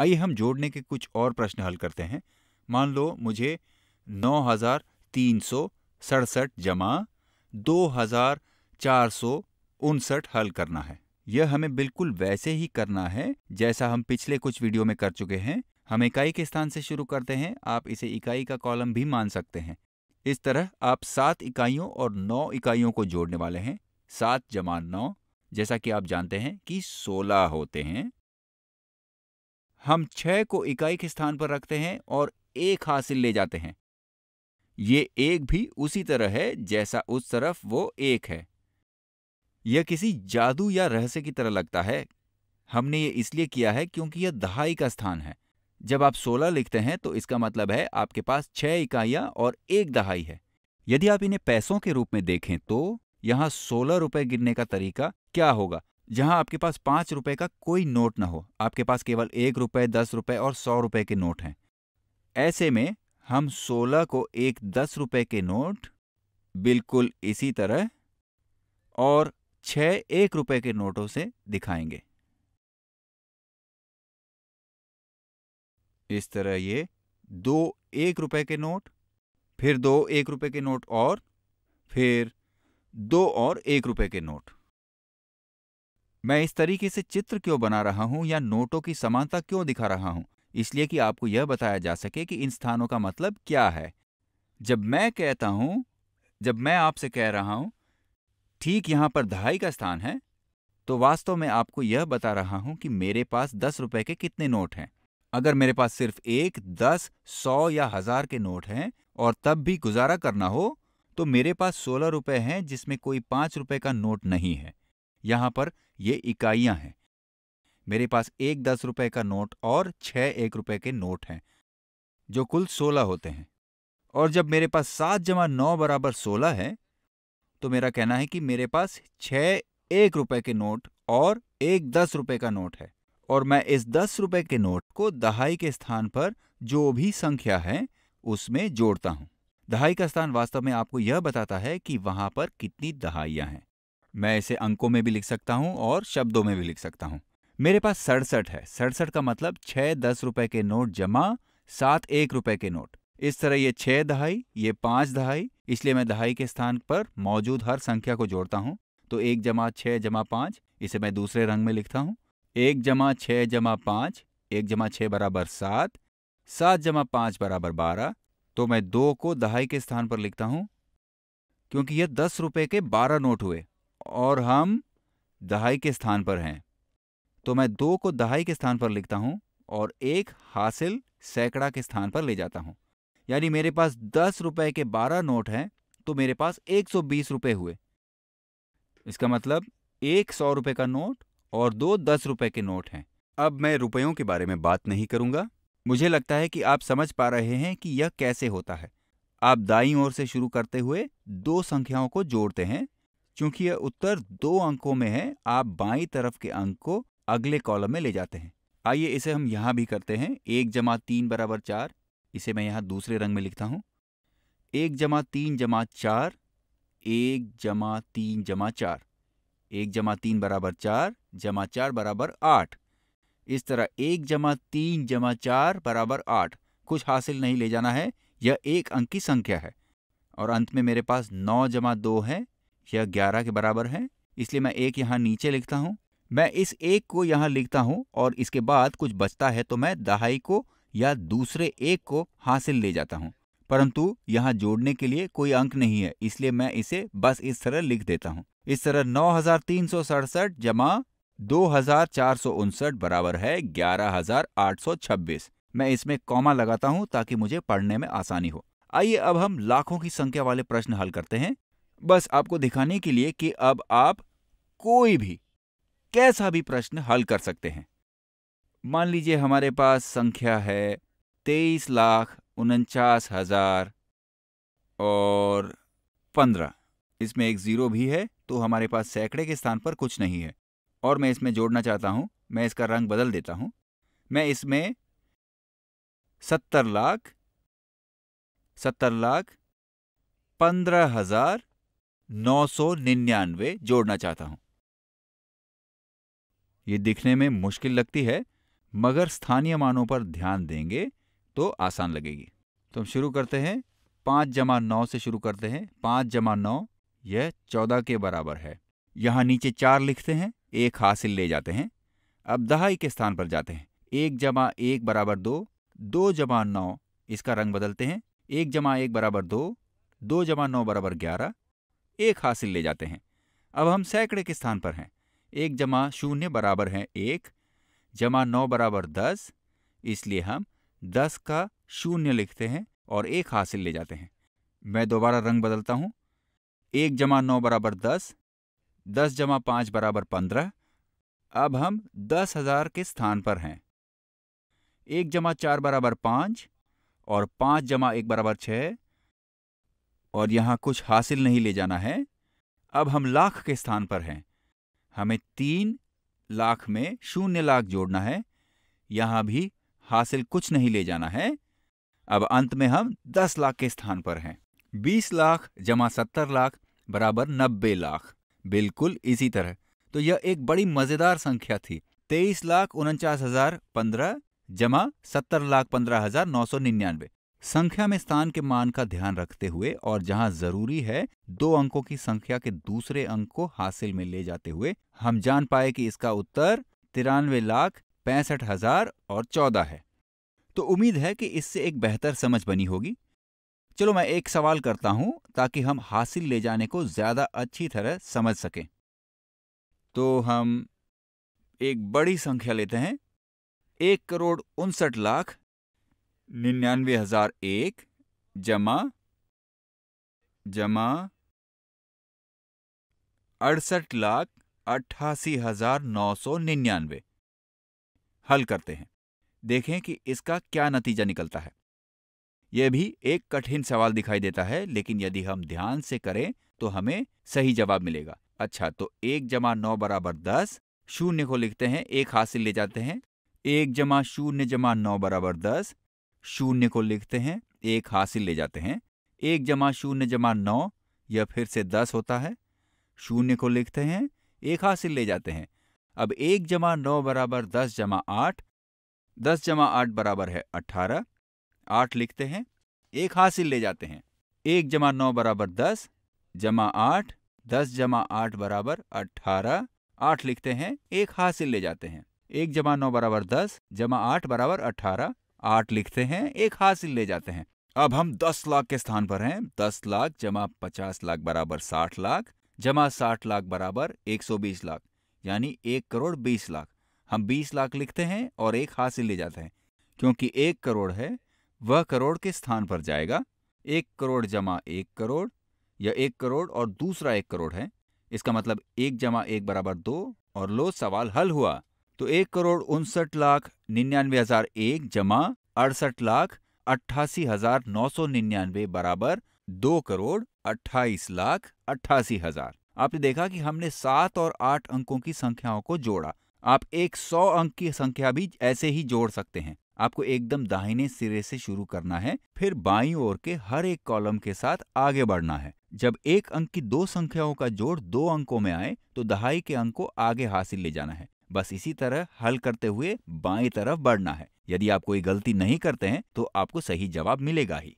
आइए हम जोड़ने के कुछ और प्रश्न हल करते हैं मान लो मुझे नौ हजार तीन सौ सड़सठ जमा दो हजार चार सौ उनसठ हल करना है यह हमें बिल्कुल वैसे ही करना है जैसा हम पिछले कुछ वीडियो में कर चुके हैं हम इकाई के स्थान से शुरू करते हैं आप इसे इकाई का कॉलम भी मान सकते हैं इस तरह आप सात इकाइयों और नौ इकाइयों को जोड़ने वाले हैं सात जमा नौ जैसा कि आप जानते हैं कि सोलह होते हैं हम छह को इकाई के स्थान पर रखते हैं और एक हासिल ले जाते हैं ये एक भी उसी तरह है जैसा उस तरफ वो एक है यह किसी जादू या रहस्य की तरह लगता है हमने ये इसलिए किया है क्योंकि यह दहाई का स्थान है जब आप सोलह लिखते हैं तो इसका मतलब है आपके पास छह इकाइयां और एक दहाई है यदि आप इन्हें पैसों के रूप में देखें तो यहां सोलह रुपए गिरने का तरीका क्या होगा जहां आपके पास पांच रुपए का कोई नोट ना हो आपके पास केवल एक रुपए दस रुपए और सौ रुपए के नोट हैं ऐसे में हम सोलह को एक दस रुपए के नोट बिल्कुल इसी तरह और छह एक रुपए के नोटों से दिखाएंगे इस तरह ये दो एक रुपए के नोट फिर दो एक रुपए के नोट और फिर दो और एक रुपए के नोट मैं इस तरीके से चित्र क्यों बना रहा हूँ या नोटों की समानता क्यों दिखा रहा हूँ इसलिए कि आपको यह बताया जा सके कि इन स्थानों का मतलब क्या है जब मैं कहता हूँ जब मैं आपसे कह रहा हूं ठीक यहाँ पर दहाई का स्थान है तो वास्तव में आपको यह बता रहा हूं कि मेरे पास दस रुपए के कितने नोट हैं अगर मेरे पास सिर्फ एक दस सौ या हजार के नोट हैं और तब भी गुजारा करना हो तो मेरे पास सोलह रुपए हैं जिसमें कोई पांच रुपए का नोट नहीं है यहाँ पर ये इकाइयां हैं मेरे पास एक दस रुपए का नोट और छ एक रुपए के नोट हैं जो कुल सोलह होते हैं और जब मेरे पास सात जमा नौ बराबर सोलह है तो मेरा कहना है कि मेरे पास छ एक रुपए के नोट और एक दस रुपए का नोट है और मैं इस दस रुपए के नोट को दहाई के स्थान पर जो भी संख्या है उसमें जोड़ता हूं दहाई का स्थान वास्तव में आपको यह बताता है कि वहां पर कितनी दहाइयां हैं मैं इसे अंकों में भी लिख सकता हूं और शब्दों में भी लिख सकता हूं मेरे पास सड़सठ है सड़सठ का मतलब छह दस रुपए के नोट जमा सात एक रुपए के नोट इस तरह ये छह दहाई ये पांच दहाई इसलिए मैं दहाई के स्थान पर मौजूद हर संख्या को जोड़ता हूं तो एक जमा छह जमा पांच इसे मैं दूसरे रंग में लिखता हूँ एक जमा छह जमा पांच एक जमा छह बराबर सात सात जमा पांच बराबर बारह तो मैं दो को दहाई के स्थान पर लिखता हूँ क्योंकि यह दस रुपए के बारह नोट हुए और हम दहाई के स्थान पर हैं तो मैं दो को दहाई के स्थान पर लिखता हूँ और एक हासिल सैकड़ा के स्थान पर ले जाता हूँ यानी मेरे पास दस रुपए के बारह नोट हैं तो मेरे पास एक सौ बीस रुपये हुए इसका मतलब एक सौ रुपये का नोट और दो दस रुपये के नोट हैं अब मैं रुपयों के बारे में बात नहीं करूंगा मुझे लगता है कि आप समझ पा रहे हैं कि यह कैसे होता है आप दाई ओर से शुरू करते हुए दो संख्याओं को जोड़ते हैं चूंकि यह उत्तर दो अंकों में है आप बाई तरफ के अंक को अगले कॉलम में ले जाते हैं आइए इसे हम यहां भी करते हैं एक जमा तीन बराबर चार इसे मैं यहां दूसरे रंग में लिखता हूं एक जमा तीन जमा चार एक जमा तीन जमा चार एक जमा तीन बराबर चार जमा चार बराबर आठ इस तरह एक जमा तीन जमा चार बराबर आठ कुछ हासिल नहीं ले जाना है यह एक अंक की संख्या है और अंत में मेरे पास नौ जमा दो है यह ग्यारह के बराबर है इसलिए मैं एक यहाँ नीचे लिखता हूँ मैं इस एक को यहाँ लिखता हूँ और इसके बाद कुछ बचता है तो मैं दहाई को या दूसरे एक को हासिल ले जाता हूँ परंतु यहाँ जोड़ने के लिए कोई अंक नहीं है इसलिए मैं इसे बस इस तरह लिख देता हूँ इस तरह नौ हजार तीन सौ सड़सठ जमा दो हजार चार सौ उनसठ बराबर है ग्यारह हजार आठ सौ छब्बीस मैं इसमें कॉमा लगाता हूँ ताकि मुझे पढ़ने में आसानी हो आइए अब हम लाखों की संख्या वाले प्रश्न हल करते हैं बस आपको दिखाने के लिए कि अब आप कोई भी कैसा भी प्रश्न हल कर सकते हैं मान लीजिए हमारे पास संख्या है तेईस लाख उनचास हजार और पंद्रह इसमें एक ज़ीरो भी है तो हमारे पास सैकड़े के स्थान पर कुछ नहीं है और मैं इसमें जोड़ना चाहता हूं मैं इसका रंग बदल देता हूं मैं इसमें सत्तर लाख सत्तर लाख पंद्रह हजार नौ सौ निन्यानवे जोड़ना चाहता हूं ये दिखने में मुश्किल लगती है मगर स्थानीय मानों पर ध्यान देंगे तो आसान लगेगी तो हम शुरू करते हैं पांच जमा नौ से शुरू करते हैं पांच जमा नौ यह चौदह के बराबर है यहां नीचे चार लिखते हैं एक हासिल ले जाते हैं अब दहाई के स्थान पर जाते हैं एक जमा एक बराबर दो दो जमा नौ इसका रंग बदलते हैं एक जमा एक बराबर दो दो जमा नौ बराबर ग्यारह एक हासिल ले जाते हैं अब हम सैकड़े के स्थान पर हैं एक जमा शून्य बराबर है एक जमा नौ बराबर दस इसलिए हम दस का शून्य लिखते हैं और एक हासिल ले जाते हैं मैं दोबारा रंग बदलता हूँ एक जमा नौ बराबर दस दस जमा पाँच बराबर पंद्रह अब हम दस हजार के स्थान पर हैं एक जमा चार बराबर पाँच और पाँच जमा एक बराबर छः और यहां कुछ हासिल नहीं ले जाना है अब हम लाख के स्थान पर हैं हमें तीन लाख में शून्य लाख जोड़ना है यहां भी हासिल कुछ नहीं ले जाना है अब अंत में हम दस लाख के स्थान पर हैं बीस लाख जमा सत्तर लाख बराबर नब्बे लाख बिल्कुल इसी तरह तो यह एक बड़ी मजेदार संख्या थी तेईस लाख उनचास हजार पंद्रह जमा सत्तर लाख पंद्रह हजार नौ सौ निन्यानवे संख्या में स्थान के मान का ध्यान रखते हुए और जहां जरूरी है दो अंकों की संख्या के दूसरे अंक को हासिल में ले जाते हुए हम जान पाए कि इसका उत्तर तिरानवे लाख पैंसठ हजार और चौदह है तो उम्मीद है कि इससे एक बेहतर समझ बनी होगी चलो मैं एक सवाल करता हूं ताकि हम हासिल ले जाने को ज्यादा अच्छी तरह समझ सकें तो हम एक बड़ी संख्या लेते हैं एक करोड़ उनसठ लाख निन्यानवे हजार एक जमा जमा अड़सठ लाख अट्ठासी हजार नौ सौ निन्यानवे हल करते हैं देखें कि इसका क्या नतीजा निकलता है यह भी एक कठिन सवाल दिखाई देता है लेकिन यदि हम ध्यान से करें तो हमें सही जवाब मिलेगा अच्छा तो एक जमा नौ बराबर दस शून्य को लिखते हैं एक हासिल ले जाते हैं एक जमा शून्य जमा नौ बराबर दस शून्य को लिखते हैं एक हासिल ले जाते हैं एक जमा शून्य जमा नौ यह फिर से दस होता है शून्य को लिखते हैं एक हासिल ले जाते हैं अब एक जमा नौ बराबर दस जमा आठ दस जमा आठ बराबर है अठारह आठ लिखते हैं एक हासिल ले जाते हैं एक जमा नौ बराबर दस जमा आठ दस जमा आठ बराबर अठारह आठ लिखते हैं एक हासिल ले जाते हैं एक जमा नौ बराबर दस जमा आठ बराबर अठारह आठ लिखते हैं एक हासिल ले जाते हैं अब हम दस लाख के स्थान पर हैं दस लाख जमा पचास लाख बराबर साठ लाख जमा साठ लाख बराबर एक सौ बीस लाख यानी एक करोड़ बीस लाख हम बीस लाख लिखते हैं और एक हासिल ले जाते हैं क्योंकि एक करोड़ है वह करोड़ के स्थान पर जाएगा एक करोड़ जमा एक करोड़ या एक करोड़ और दूसरा एक करोड़ है इसका मतलब एक जमा एक बराबर दो और लो सवाल हल हुआ तो एक करोड़ उनसठ लाख निन्यानवे हजार एक जमा अड़सठ लाख अट्ठासी हजार नौ सौ निन्यानवे बराबर दो करोड़ अट्ठाईस लाख अट्ठासी हजार आपने देखा कि हमने सात और आठ अंकों की संख्याओं को जोड़ा आप एक सौ अंक की संख्या भी ऐसे ही जोड़ सकते हैं आपको एकदम दाहिने सिरे से शुरू करना है फिर बाई ओर के हर एक कॉलम के साथ आगे बढ़ना है जब एक अंक की दो संख्याओं का जोड़ दो अंकों में आए तो दहाई के अंक को आगे हासिल ले जाना है बस इसी तरह हल करते हुए बाई तरफ बढ़ना है यदि आप कोई गलती नहीं करते हैं तो आपको सही जवाब मिलेगा ही